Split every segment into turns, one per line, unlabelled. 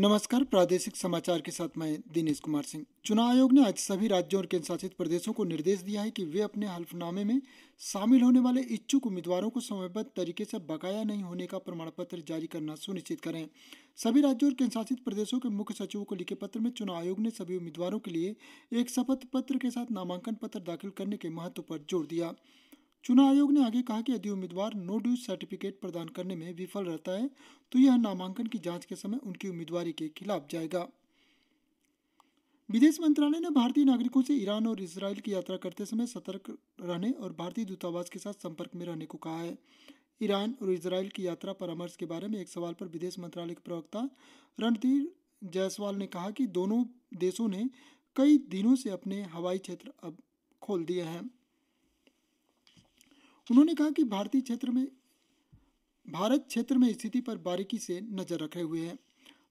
नमस्कार प्रादेशिक समाचार के साथ मैं दिनेश कुमार सिंह चुनाव आयोग ने आज सभी राज्यों और केंद्रशासित प्रदेशों को निर्देश दिया है कि वे अपने हल्फनामे में शामिल होने वाले इच्छुक उम्मीदवारों को समयबद्ध तरीके से बकाया नहीं होने का प्रमाण पत्र जारी करना सुनिश्चित करें सभी राज्यों और केंद्रशासित प्रदेशों के मुख्य सचिवों को लिखे पत्र में चुनाव आयोग ने सभी उम्मीदवारों के लिए एक शपथ पत्र के साथ नामांकन पत्र दाखिल करने के महत्व पर जोर दिया चुनाव आयोग ने आगे कहा कि यदि उम्मीदवार नो ड्यूज सर्टिफिकेट प्रदान करने में विफल रहता है तो यह नामांकन की जांच के समय उनकी उम्मीदवारी के खिलाफ जाएगा विदेश मंत्रालय ने भारतीय नागरिकों से ईरान और इसराइल की यात्रा करते समय सतर्क रहने और भारतीय दूतावास के साथ संपर्क में रहने को कहा है ईरान और इसराइल की यात्रा परामर्श के बारे में एक सवाल पर विदेश मंत्रालय के प्रवक्ता रणधीर जायसवाल ने कहा कि दोनों देशों ने कई दिनों से अपने हवाई क्षेत्र अब खोल दिए हैं उन्होंने कहा कि भारतीय क्षेत्र में भारत क्षेत्र में स्थिति पर बारीकी से नजर रखे हुए हैं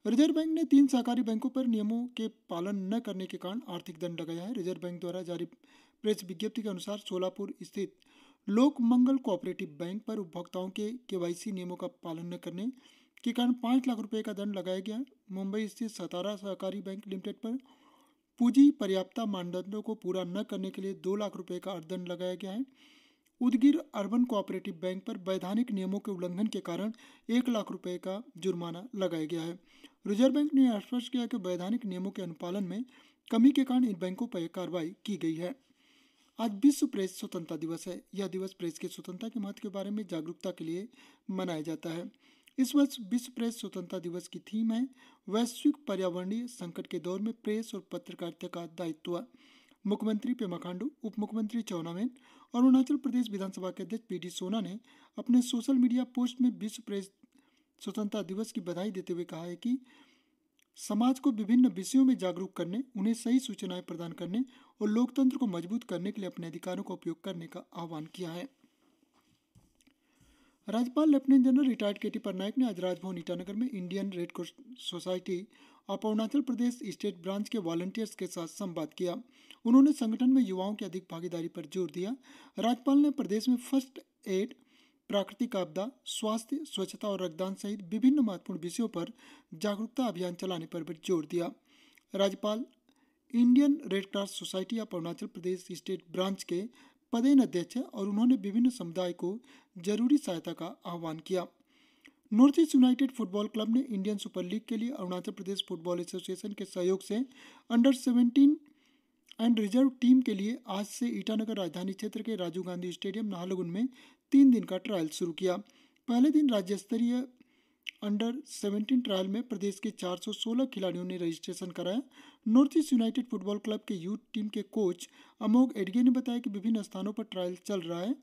रिजर्व बैंक ने तीन सहकारी बैंकों पर नियमों के पालन न करने के कारण आर्थिक दंड लगाया है रिजर्व बैंक द्वारा जारी प्रेस विज्ञप्ति के अनुसार सोलापुर स्थित लोक मंगल कोऑपरेटिव बैंक पर उपभोक्ताओं के केवाईसी नियमों का पालन न करने के कारण पाँच लाख रुपए का दंड लगाया गया मुंबई स्थित सतारा सहकारी बैंक लिमिटेड पर पूंजी पर्याप्त मानदंडों को पूरा न करने के लिए दो लाख रुपए का दंड लगाया गया है उदगीर अर्बन कोऑपरेटिव बैंक पर वैधानिक नियमों के उल्लंघन के कारण एक लाख रुपए का जुर्माना लगाया गया है रिजर्व बैंक ने स्पष्ट किया कि वैधानिक नियमों के अनुपालन में कमी के कारण इन बैंकों पर कार्रवाई की गई है आज विश्व प्रेस स्वतंत्रता दिवस है यह दिवस प्रेस की स्वतंत्रता के महत्व के बारे में जागरूकता के लिए मनाया जाता है इस वर्ष विश्व प्रेस स्वतंत्रता दिवस की थीम है वैश्विक पर्यावरणीय संकट के दौर में प्रेस और पत्रकारिता का दायित्व मुख्यमंत्री पेमा खांडू उप मुख्यमंत्री चौना मेन और अरुणाचल प्रदेश विधानसभा के अध्यक्ष पी डी सोना ने अपने सोशल मीडिया पोस्ट में विश्व प्रेस स्वतंत्रता दिवस की बधाई देते हुए कहा है कि समाज को विभिन्न विषयों में जागरूक करने उन्हें सही सूचनाएं प्रदान करने और लोकतंत्र को मजबूत करने के लिए अपने अधिकारों का उपयोग करने का आह्वान किया है राज्यपाल lieutenant general retired K T Patnaik ने आज राजभवन ईटानगर में Indian red cross society of Arunachal Pradesh state branch के वॉलंटियर्स के साथ संवाद किया उन्होंने संगठन में युवाओं की अधिक भागीदारी पर जोर दिया राज्यपाल ने प्रदेश में फर्स्ट एड प्राकृतिक आपदा स्वास्थ्य स्वच्छता और रक्तदान सहित विभिन्न महत्वपूर्ण विषयों पर जागरूकता अभियान चलाने पर भी जोर दिया राज्यपाल Indian red cross society of Arunachal Pradesh state branch के पदेन अध्यक्ष है और उन्होंने विभिन्न समुदाय को जरूरी सहायता का आह्वान किया north east united football club ने इंडियन सुपर लीग के लिए अरुणाचल प्रदेश फुटबॉल एसोसिएशन के सहयोग से under seventeen and reserve team के लिए आज से ईटानगर राजधानी क्षेत्र के राजीव गांधी स्टेडियम नाहरलगुन में तीन दिन का ट्रायल शुरू किया पहले दिन राज्य स्तरीय अंडर सेवेंटीन ट्रायल में प्रदेश के 416 खिलाड़ियों ने रजिस्ट्रेशन कराया north east united football club के यूथ टीम के कोच अमोघ एडगे ने बताया कि विभिन्न स्थानों पर ट्रायल चल रहा है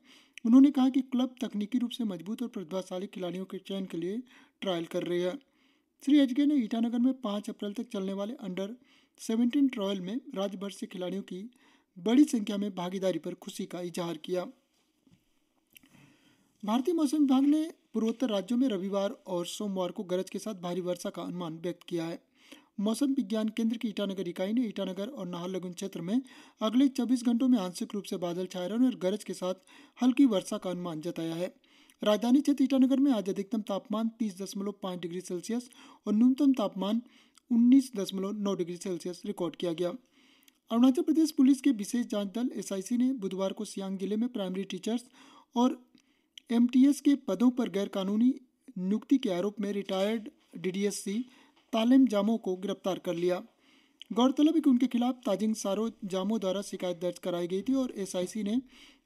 उन्होंने कहा कि क्लब तकनीकी रूप से मजबूत और प्रतिभाशाली खिलाड़ियों के चयन के लिए ट्रायल कर रही है श्री एचगे ने ईटानगर में पाँच अप्रैल तक चलने वाले अंडर सेवेंटीन ट्रायल में राज्य भर से खिलाड़ियों की बड़ी संख्या में भागीदारी पर खुशी का इजहार किया भारतीय मौसम विभाग ने पूर्वोत्तर राज्यों में रविवार और सोमवार को गरज के साथ भारी वर्षा का अनुमान व्यक्त किया है मौसम विज्ञान केंद्र की ईटानगर इकाई ने ईटानगर और नाहरलगुन क्षेत्र में अगले 24 घंटों में आंशिक रूप से बादल छाये रहने और गरज के साथ हल्की वर्षा का अनुमान जताया है राजधानी क्षेत्र ईटानगर में आज अधिकतम तापमान तीस दशमलव पाँच डिग्री सेल्सियस और न्यूनतम तापमान उन्नीस दशमलव नौ डिग्री सेल्सियस रिकॉर्ड किया गया अरुणाचल प्रदेश पुलिस के विशेष जांच दल एसआईसी ने बुधवार को सियांग जिले में प्राइमरी टीचर्स और एमटीएस के पदों पर गैरकानूनी नियुक्ति के आरोप में रिटायर्ड डी तालिम जामो को गिरफ्तार कर लिया गौरतलब है कि उनके खिलाफ ताजिंग सारो जामो द्वारा शिकायत दर्ज कराई गई थी और एसआईसी ने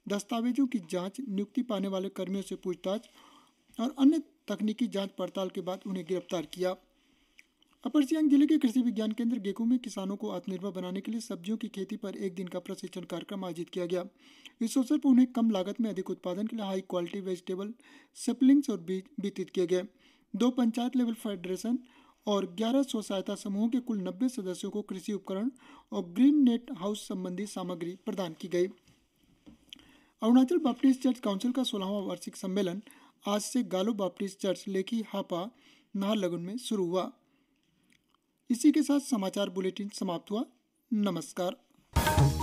दस्तावेजों की जांच नियुक्ति पाने वाले कर्मियों से पूछताछ और अन्य तकनीकी जांच पड़ताल के बाद उन्हें गिरफ्तार किया अपर सियांग जिले के कृषि विज्ञान केंद्र गेकू में किसानों को आत्मनिर्भर बनाने के लिए सब्जियों की खेती पर एक दिन का प्रशिक्षण कार्यक्रम आयोजित किया गया इस अवसर पर उन्हें कम लागत में अधिक उत्पादन के लिए हाई क्वालिटी वेजिटेबल सेपलिंग्स और बीज वितरित किए गए दो पंचायत लेवल फेडरेशन और स्व सहायता समूहों के कुल 90 सदस्यों को कृषि उपकरण और ग्रीन नेट हाउस संबंधी सामग्री प्रदान की गई अरुणाचल बाप्टिस्ट चर्च काउंसिल का सोलहवां वार्षिक सम्मेलन आज से गालो बाप्टिस्ट चर्च लेखी हापा नाहरलगुन में शुरू हुआ इसी के साथ समाचार बुलेटिन समाप्त हुआ नमस्कार